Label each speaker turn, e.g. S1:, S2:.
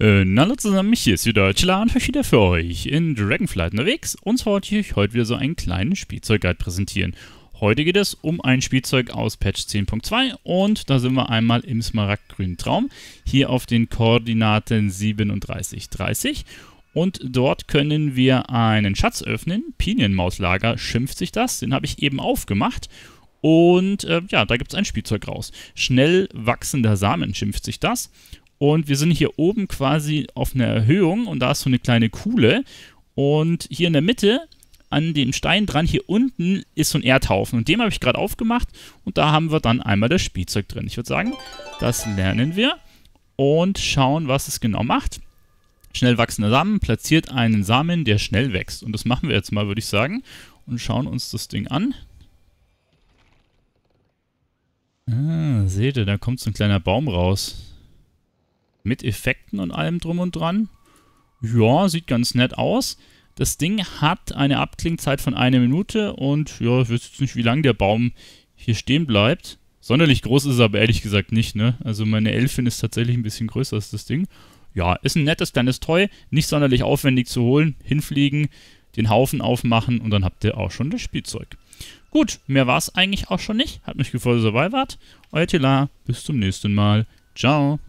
S1: Und äh, hallo zusammen, hier ist wieder Chilla und wieder für euch in Dragonflight unterwegs. Und zwar wollte ich euch heute wieder so einen kleinen Spielzeugguide präsentieren. Heute geht es um ein Spielzeug aus Patch 10.2 und da sind wir einmal im smaragdgrünen Traum, hier auf den Koordinaten 37, 30. Und dort können wir einen Schatz öffnen, Pinienmauslager schimpft sich das, den habe ich eben aufgemacht. Und äh, ja, da gibt es ein Spielzeug raus. Schnell wachsender Samen schimpft sich das. Und wir sind hier oben quasi auf einer Erhöhung und da ist so eine kleine Kuhle. Und hier in der Mitte an dem Stein dran, hier unten ist so ein Erdhaufen. Und den habe ich gerade aufgemacht und da haben wir dann einmal das Spielzeug drin. Ich würde sagen, das lernen wir und schauen, was es genau macht. Schnell wachsender Samen platziert einen Samen, der schnell wächst. Und das machen wir jetzt mal, würde ich sagen. Und schauen uns das Ding an. Ah, seht ihr, da kommt so ein kleiner Baum raus mit Effekten und allem drum und dran. Ja, sieht ganz nett aus. Das Ding hat eine Abklingzeit von einer Minute und ja, ich weiß jetzt nicht, wie lange der Baum hier stehen bleibt. Sonderlich groß ist es aber ehrlich gesagt nicht, ne? Also meine Elfin ist tatsächlich ein bisschen größer als das Ding. Ja, ist ein nettes kleines Toy, nicht sonderlich aufwendig zu holen, hinfliegen, den Haufen aufmachen und dann habt ihr auch schon das Spielzeug. Gut, mehr war es eigentlich auch schon nicht. Hat mich gefreut, dass ihr dabei wart. Euer Tila, bis zum nächsten Mal. Ciao.